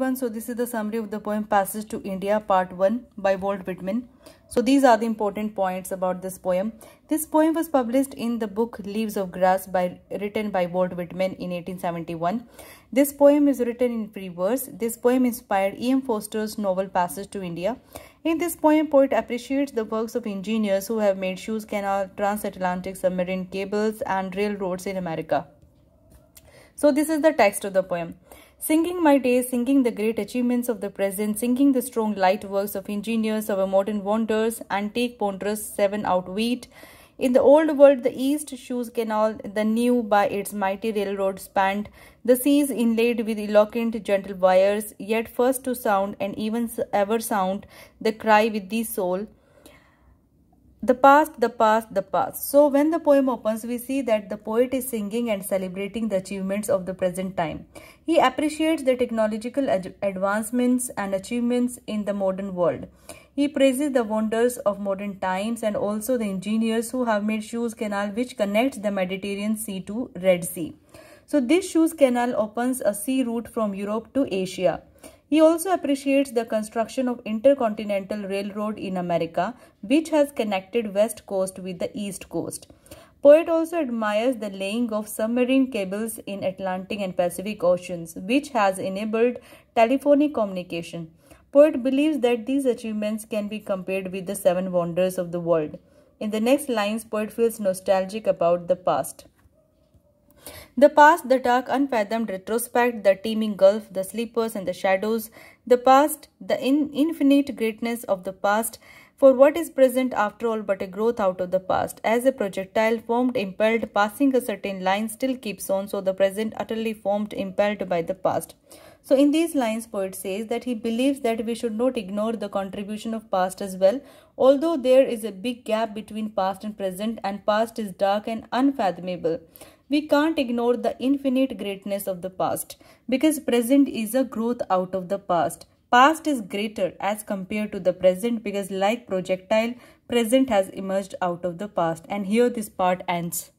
One, so this is the summary of the poem Passage to India part 1 by Walt Whitman. So these are the important points about this poem. This poem was published in the book Leaves of Grass by written by Walt Whitman in 1871. This poem is written in free verse. This poem inspired E.M. Foster's novel Passage to India. In this poem, poet appreciates the works of engineers who have made shoes, canal, transatlantic submarine cables and railroads in America. So this is the text of the poem. Singing my days, singing the great achievements of the present, singing the strong light works of engineers, our modern wonders, antique ponderous seven outwit. In the old world, the east shoes canal, the new by its mighty railroad spanned, the seas inlaid with eloquent gentle wires, yet first to sound and even ever sound the cry with the soul, the past, the past, the past. So when the poem opens, we see that the poet is singing and celebrating the achievements of the present time. He appreciates the technological advancements and achievements in the modern world. He praises the wonders of modern times and also the engineers who have made Suez Canal which connects the Mediterranean Sea to Red Sea. So this Suez Canal opens a sea route from Europe to Asia. He also appreciates the construction of intercontinental railroad in America, which has connected west coast with the east coast. Poet also admires the laying of submarine cables in Atlantic and Pacific Oceans, which has enabled telephonic communication. Poet believes that these achievements can be compared with the seven wonders of the world. In the next lines, poet feels nostalgic about the past. The past, the dark, unfathomed retrospect, the teeming gulf, the sleepers and the shadows, the past, the in infinite greatness of the past, for what is present after all but a growth out of the past? As a projectile formed, impelled, passing a certain line still keeps on, so the present utterly formed, impelled by the past. So in these lines, poet says that he believes that we should not ignore the contribution of past as well, although there is a big gap between past and present and past is dark and unfathomable. We can't ignore the infinite greatness of the past because present is a growth out of the past. Past is greater as compared to the present because like projectile, present has emerged out of the past. And here this part ends.